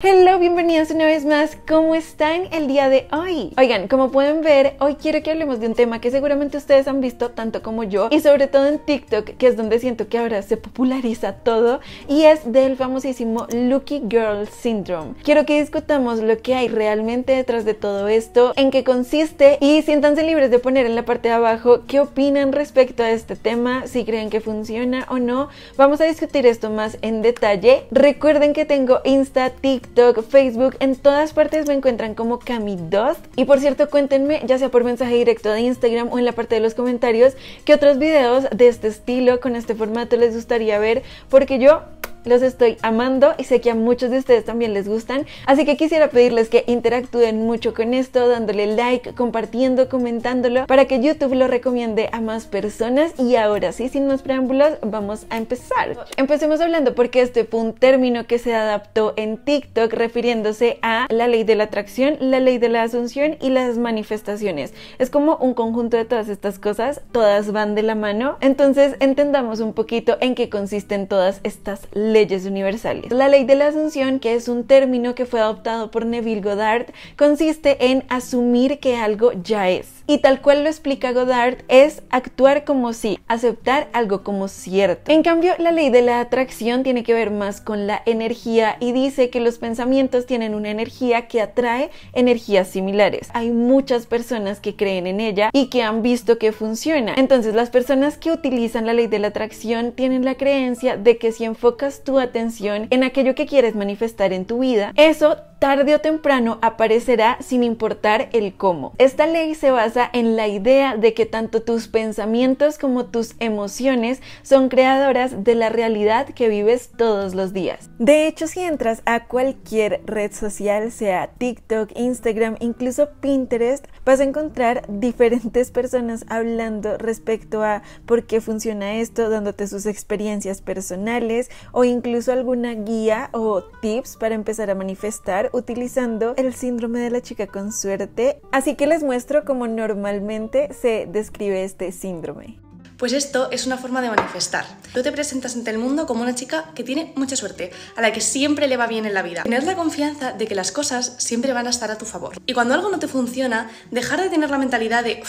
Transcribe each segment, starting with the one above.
Hello, bienvenidos una vez más. ¿Cómo están el día de hoy? Oigan, como pueden ver, hoy quiero que hablemos de un tema que seguramente ustedes han visto tanto como yo y sobre todo en TikTok, que es donde siento que ahora se populariza todo y es del famosísimo Lucky Girl Syndrome. Quiero que discutamos lo que hay realmente detrás de todo esto, en qué consiste y siéntanse libres de poner en la parte de abajo qué opinan respecto a este tema, si creen que funciona o no. Vamos a discutir esto más en detalle. Recuerden que tengo Insta, TikTok, Facebook, en todas partes me encuentran como Camidust. Y por cierto, cuéntenme, ya sea por mensaje directo de Instagram o en la parte de los comentarios, qué otros videos de este estilo, con este formato les gustaría ver, porque yo los estoy amando y sé que a muchos de ustedes también les gustan, así que quisiera pedirles que interactúen mucho con esto, dándole like, compartiendo, comentándolo, para que YouTube lo recomiende a más personas y ahora sí, sin más preámbulos, vamos a empezar. Empecemos hablando porque este fue un término que se adaptó en TikTok refiriéndose a la ley de la atracción, la ley de la asunción y las manifestaciones. Es como un conjunto de todas estas cosas, todas van de la mano, entonces entendamos un poquito en qué consisten todas estas leyes leyes universales. La ley de la asunción, que es un término que fue adoptado por Neville Goddard, consiste en asumir que algo ya es. Y tal cual lo explica Goddard, es actuar como si, aceptar algo como cierto. En cambio, la ley de la atracción tiene que ver más con la energía y dice que los pensamientos tienen una energía que atrae energías similares. Hay muchas personas que creen en ella y que han visto que funciona. Entonces, las personas que utilizan la ley de la atracción tienen la creencia de que si enfocas tu atención en aquello que quieres manifestar en tu vida, eso tarde o temprano aparecerá sin importar el cómo. Esta ley se basa en la idea de que tanto tus pensamientos como tus emociones son creadoras de la realidad que vives todos los días. De hecho, si entras a cualquier red social, sea TikTok, Instagram, incluso Pinterest, vas a encontrar diferentes personas hablando respecto a por qué funciona esto, dándote sus experiencias personales o incluso alguna guía o tips para empezar a manifestar utilizando el síndrome de la chica con suerte. Así que les muestro cómo normalmente se describe este síndrome. Pues esto es una forma de manifestar. Tú te presentas ante el mundo como una chica que tiene mucha suerte, a la que siempre le va bien en la vida. Tener la confianza de que las cosas siempre van a estar a tu favor. Y cuando algo no te funciona, dejar de tener la mentalidad de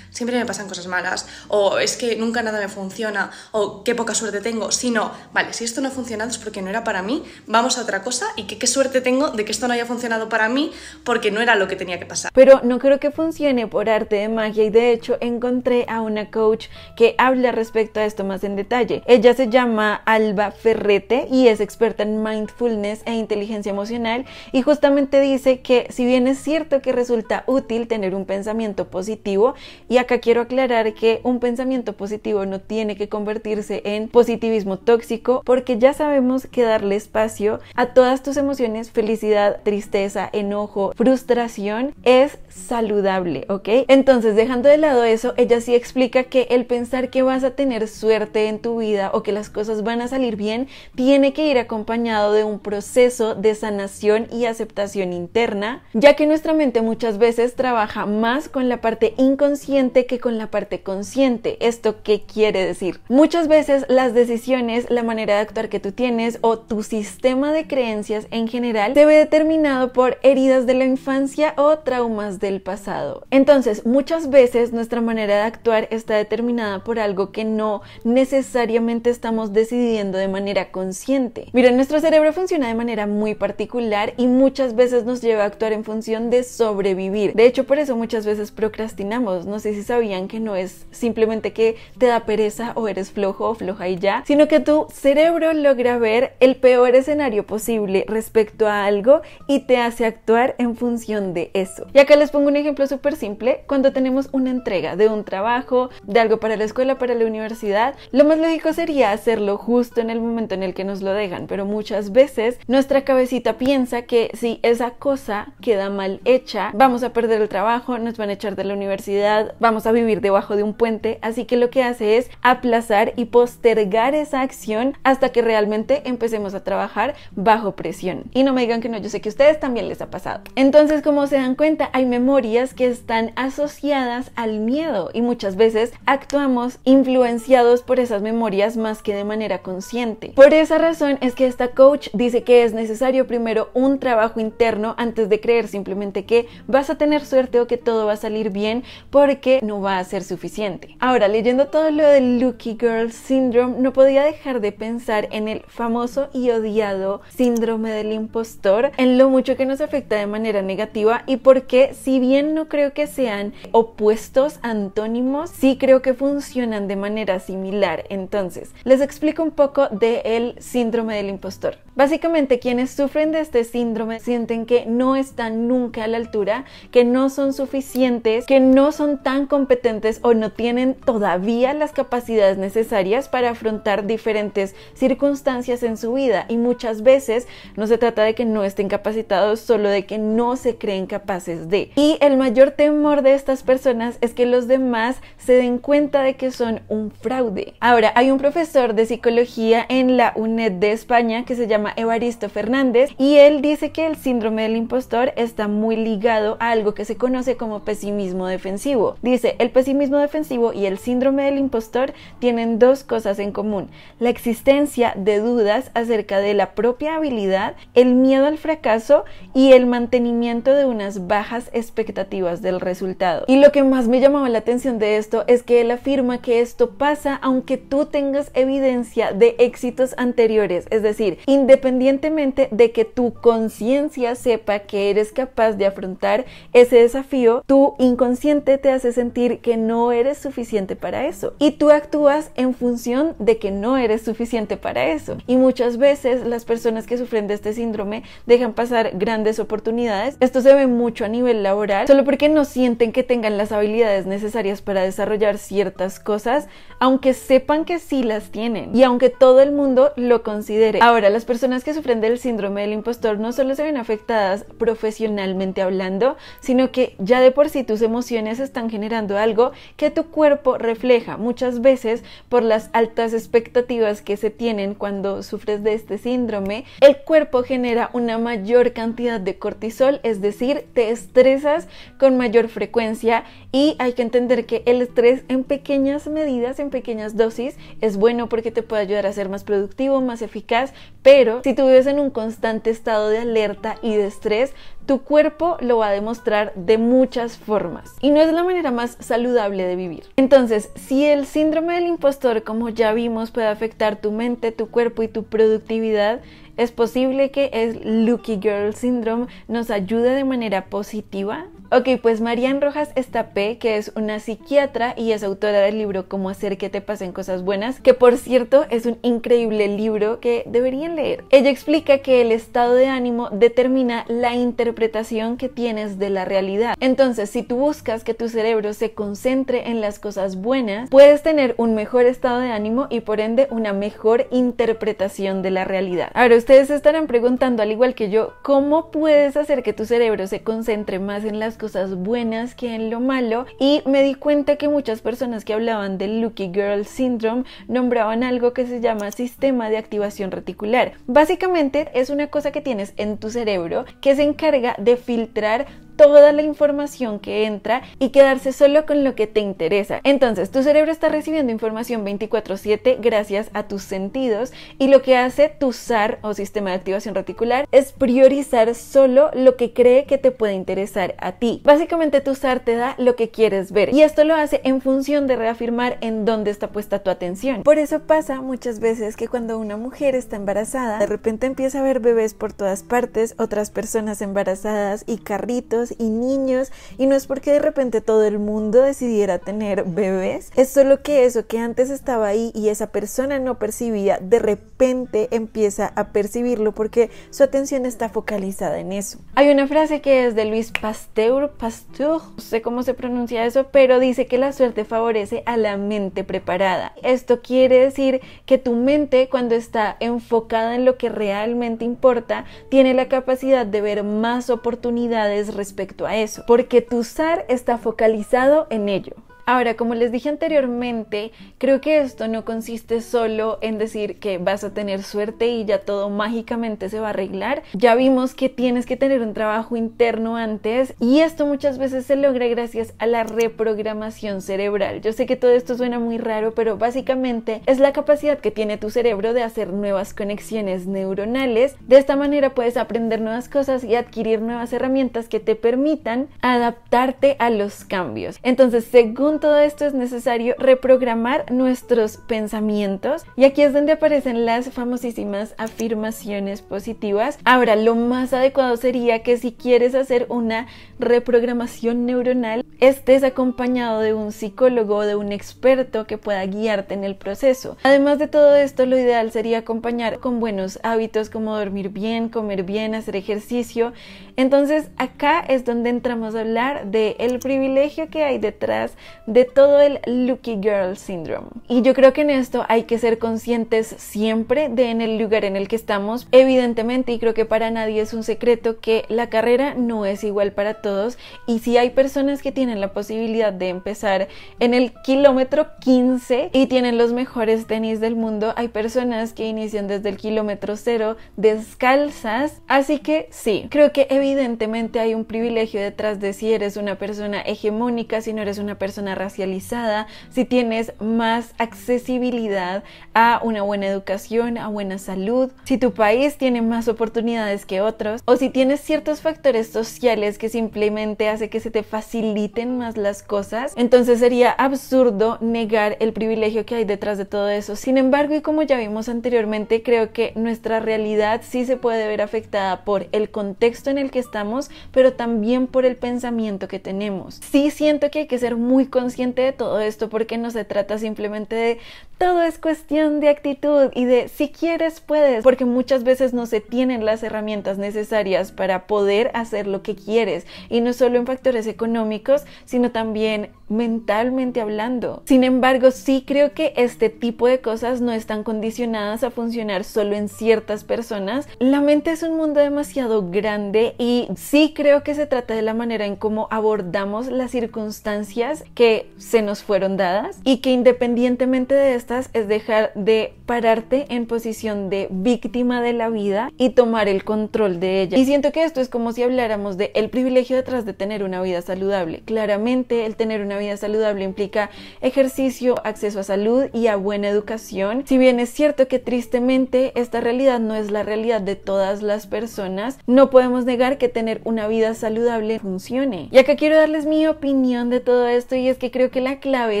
siempre me pasan cosas malas, o es que nunca nada me funciona, o qué poca suerte tengo, sino, vale, si esto no ha funcionado es porque no era para mí, vamos a otra cosa y qué suerte tengo de que esto no haya funcionado para mí porque no era lo que tenía que pasar. Pero no creo que funcione por arte de magia y de hecho encontré a una coach que habla respecto a esto más en detalle. Ella se llama Alba Ferrete y es experta en mindfulness e inteligencia emocional y justamente dice que si bien es cierto que resulta útil tener un pensamiento positivo y acá quiero aclarar que un pensamiento positivo no tiene que convertirse en positivismo tóxico porque ya sabemos que darle espacio a todas tus emociones, felicidad, tristeza, enojo, frustración, es saludable, ¿ok? Entonces, dejando de lado eso, ella sí explica que el pensar que vas a tener suerte en tu vida o que las cosas van a salir bien, tiene que ir acompañado de un proceso de sanación y aceptación interna, ya que nuestra mente muchas veces trabaja más con la parte inconsciente que con la parte consciente. ¿Esto qué quiere decir? Muchas veces las decisiones, la manera de actuar que tú tienes o tu sistema de creencias en general se ve determinado por heridas de la infancia o traumas del pasado. Entonces, muchas veces nuestra manera de actuar está determinada por algo que no necesariamente estamos decidiendo de manera consciente. Mira, nuestro cerebro funciona de manera muy particular y muchas veces nos lleva a actuar en función de sobrevivir. De hecho, por eso muchas veces procrastinamos. No sé si sabían que no es simplemente que te da pereza o eres flojo o floja y ya, sino que tu cerebro logra ver el peor escenario posible respecto a algo y te hace actuar en función de eso. Y acá les pongo un ejemplo súper simple. Cuando tenemos una entrega de un trabajo, de algo para la escuela, para la universidad, lo más lógico sería hacerlo justo en el momento en el que nos lo dejan, pero muchas veces nuestra cabecita piensa que si esa cosa queda mal hecha, vamos a perder el trabajo, nos van a echar de la universidad, vamos a vivir debajo de un puente, así que lo que hace es aplazar y postergar esa acción hasta que realmente empecemos a trabajar bajo presión. Y no me digan que no, yo sé que a ustedes también les ha pasado. Entonces, como se dan cuenta, hay memorias que están asociadas al miedo y muchas veces actuamos influenciados por esas memorias más que de manera consciente. Por esa razón es que esta coach dice que es necesario primero un trabajo interno antes de creer simplemente que vas a tener suerte o que todo va a salir bien porque no va a ser suficiente. Ahora, leyendo todo lo del Lucky Girl Syndrome, no podía dejar de pensar en el famoso y odiado síndrome del impostor, en lo mucho que nos afecta de manera negativa y porque si bien no creo que sean opuestos, antónimos, sí creo que funcionan de manera similar. Entonces, les explico un poco del síndrome del impostor. Básicamente, quienes sufren de este síndrome sienten que no están nunca a la altura, que no son suficientes, que no son tan competentes o no tienen todavía las capacidades necesarias para afrontar diferentes circunstancias en su vida y muchas veces no se trata de que no estén capacitados, solo de que no se creen capaces de. Y el mayor temor de estas personas es que los demás se den cuenta de que son un fraude. Ahora, hay un profesor de psicología en la UNED de España que se llama Evaristo Fernández y él dice que el síndrome del impostor está muy ligado a algo que se conoce como pesimismo defensivo. Dice el pesimismo defensivo y el síndrome del impostor tienen dos cosas en común, la existencia de dudas acerca de la propia habilidad, el miedo al fracaso y el mantenimiento de unas bajas expectativas del resultado. Y lo que más me llamaba la atención de esto es que él afirma que esto pasa aunque tú tengas evidencia de éxitos anteriores, es decir, independientemente de que tu conciencia sepa que eres capaz de afrontar ese desafío, tu inconsciente te hace sentir que no eres suficiente para eso. Y tú actúas en función de que no eres suficiente para eso. Y muchas veces las personas que sufren de este síndrome dejan pasar grandes oportunidades. Esto se ve mucho a nivel laboral, solo porque no sienten que tengan las habilidades necesarias para desarrollar ciertas cosas, aunque sepan que sí las tienen y aunque todo el mundo lo considere. Ahora, las personas que sufren del síndrome del impostor no solo se ven afectadas profesionalmente hablando, sino que ya de por sí tus emociones están generando algo que tu cuerpo refleja muchas veces por las altas expectativas que se tienen cuando sufres de este síndrome. El cuerpo genera una mayor cantidad de cortisol, es decir, te estresas con mayor frecuencia y hay que entender que el estrés en pequeñas medidas, en pequeñas dosis, es bueno porque te puede ayudar a ser más productivo, más eficaz, pero si tú vives en un constante estado de alerta y de estrés, tu cuerpo lo va a demostrar de muchas formas y no es la manera más saludable de vivir. Entonces, si el síndrome del impostor, como ya vimos, puede afectar tu mente, tu cuerpo y tu productividad, es posible que el Lucky Girl Syndrome nos ayude de manera positiva Ok, pues Marian Rojas Estapé, que es una psiquiatra y es autora del libro Cómo hacer que te pasen cosas buenas, que por cierto es un increíble libro que deberían leer. Ella explica que el estado de ánimo determina la interpretación que tienes de la realidad. Entonces, si tú buscas que tu cerebro se concentre en las cosas buenas, puedes tener un mejor estado de ánimo y por ende una mejor interpretación de la realidad. Ahora, ustedes estarán preguntando, al igual que yo, ¿cómo puedes hacer que tu cerebro se concentre más en las cosas buenas que en lo malo y me di cuenta que muchas personas que hablaban del Lucky Girl Syndrome nombraban algo que se llama sistema de activación reticular. Básicamente es una cosa que tienes en tu cerebro que se encarga de filtrar toda la información que entra y quedarse solo con lo que te interesa. Entonces, tu cerebro está recibiendo información 24/7 gracias a tus sentidos y lo que hace tu SAR o sistema de activación reticular es priorizar solo lo que cree que te puede interesar a ti. Básicamente tu SAR te da lo que quieres ver y esto lo hace en función de reafirmar en dónde está puesta tu atención. Por eso pasa muchas veces que cuando una mujer está embarazada, de repente empieza a ver bebés por todas partes, otras personas embarazadas y carritos y niños y no es porque de repente todo el mundo decidiera tener bebés, es solo que eso que antes estaba ahí y esa persona no percibía, de repente empieza a percibirlo porque su atención está focalizada en eso. Hay una frase que es de Luis Pasteur, Pasteur, no sé cómo se pronuncia eso, pero dice que la suerte favorece a la mente preparada. Esto quiere decir que tu mente cuando está enfocada en lo que realmente importa, tiene la capacidad de ver más oportunidades respecto respecto a eso, porque tu ser está focalizado en ello. Ahora, como les dije anteriormente, creo que esto no consiste solo en decir que vas a tener suerte y ya todo mágicamente se va a arreglar. Ya vimos que tienes que tener un trabajo interno antes y esto muchas veces se logra gracias a la reprogramación cerebral. Yo sé que todo esto suena muy raro, pero básicamente es la capacidad que tiene tu cerebro de hacer nuevas conexiones neuronales. De esta manera puedes aprender nuevas cosas y adquirir nuevas herramientas que te permitan adaptarte a los cambios. Entonces, según todo esto es necesario reprogramar nuestros pensamientos y aquí es donde aparecen las famosísimas afirmaciones positivas. Ahora, lo más adecuado sería que si quieres hacer una reprogramación neuronal, estés acompañado de un psicólogo o de un experto que pueda guiarte en el proceso. Además de todo esto, lo ideal sería acompañar con buenos hábitos como dormir bien, comer bien, hacer ejercicio. Entonces, acá es donde entramos a hablar del privilegio que hay detrás de todo el Lucky Girl Syndrome. Y yo creo que en esto hay que ser conscientes siempre de en el lugar en el que estamos. Evidentemente, y creo que para nadie es un secreto que la carrera no es igual para todos. Y si hay personas que tienen la posibilidad de empezar en el kilómetro 15 y tienen los mejores tenis del mundo, hay personas que inician desde el kilómetro cero descalzas. Así que sí, creo que evidentemente hay un privilegio detrás de si eres una persona hegemónica, si no eres una persona racializada, si tienes más accesibilidad a una buena educación, a buena salud, si tu país tiene más oportunidades que otros o si tienes ciertos factores sociales que simplemente hace que se te faciliten más las cosas, entonces sería absurdo negar el privilegio que hay detrás de todo eso. Sin embargo, y como ya vimos anteriormente, creo que nuestra realidad sí se puede ver afectada por el contexto en el que estamos, pero también por el pensamiento que tenemos. Sí siento que hay que ser muy consciente de todo esto porque no se trata simplemente de todo es cuestión de actitud y de si quieres puedes, porque muchas veces no se tienen las herramientas necesarias para poder hacer lo que quieres y no solo en factores económicos, sino también mentalmente hablando. Sin embargo, sí creo que este tipo de cosas no están condicionadas a funcionar solo en ciertas personas. La mente es un mundo demasiado grande y sí creo que se trata de la manera en cómo abordamos las circunstancias que se nos fueron dadas y que independientemente de estas es dejar de pararte en posición de víctima de la vida y tomar el control de ella. Y siento que esto es como si habláramos de el privilegio detrás de tener una vida saludable. Claramente el tener una vida saludable implica ejercicio, acceso a salud y a buena educación. Si bien es cierto que tristemente esta realidad no es la realidad de todas las personas, no podemos negar que tener una vida saludable funcione. Y acá quiero darles mi opinión de todo esto y es que creo que la clave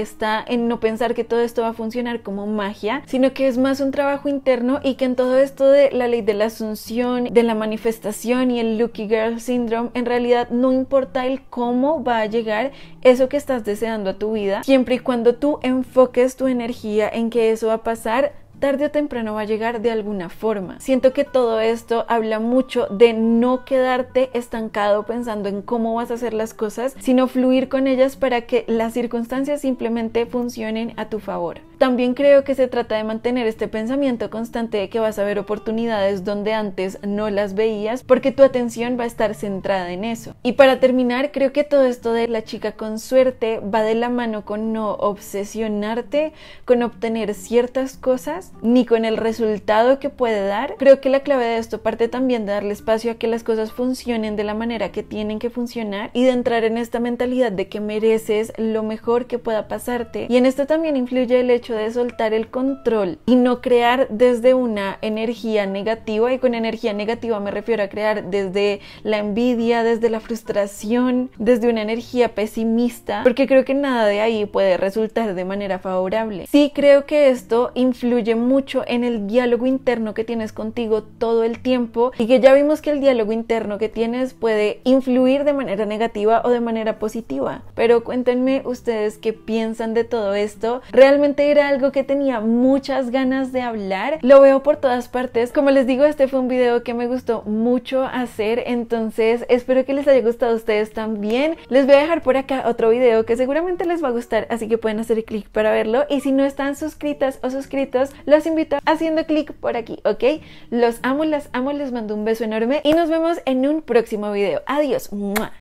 está en no pensar que todo esto va a funcionar como magia, sino que es más un trabajo interno y que en todo esto de la ley de la asunción, de la manifestación y el Lucky Girl Syndrome, en realidad no importa el cómo va a llegar eso que estás deseando a tu vida, siempre y cuando tú enfoques tu energía en que eso va a pasar, tarde o temprano va a llegar de alguna forma. Siento que todo esto habla mucho de no quedarte estancado pensando en cómo vas a hacer las cosas, sino fluir con ellas para que las circunstancias simplemente funcionen a tu favor. También creo que se trata de mantener este pensamiento constante de que vas a ver oportunidades donde antes no las veías porque tu atención va a estar centrada en eso. Y para terminar, creo que todo esto de la chica con suerte va de la mano con no obsesionarte con obtener ciertas cosas ni con el resultado que puede dar, creo que la clave de esto parte también de darle espacio a que las cosas funcionen de la manera que tienen que funcionar y de entrar en esta mentalidad de que mereces lo mejor que pueda pasarte. Y en esto también influye el hecho de soltar el control y no crear desde una energía negativa. Y con energía negativa me refiero a crear desde la envidia, desde la frustración, desde una energía pesimista, porque creo que nada de ahí puede resultar de manera favorable. Sí creo que esto influye mucho en el diálogo interno que tienes contigo todo el tiempo y que ya vimos que el diálogo interno que tienes puede influir de manera negativa o de manera positiva. Pero cuéntenme ustedes qué piensan de todo esto. Realmente era algo que tenía muchas ganas de hablar. Lo veo por todas partes. Como les digo, este fue un video que me gustó mucho hacer, entonces espero que les haya gustado a ustedes también. Les voy a dejar por acá otro video que seguramente les va a gustar, así que pueden hacer clic para verlo. Y si no están suscritas o suscritos, los invito haciendo clic por aquí, ¿ok? Los amo, las amo, les mando un beso enorme y nos vemos en un próximo video. Adiós.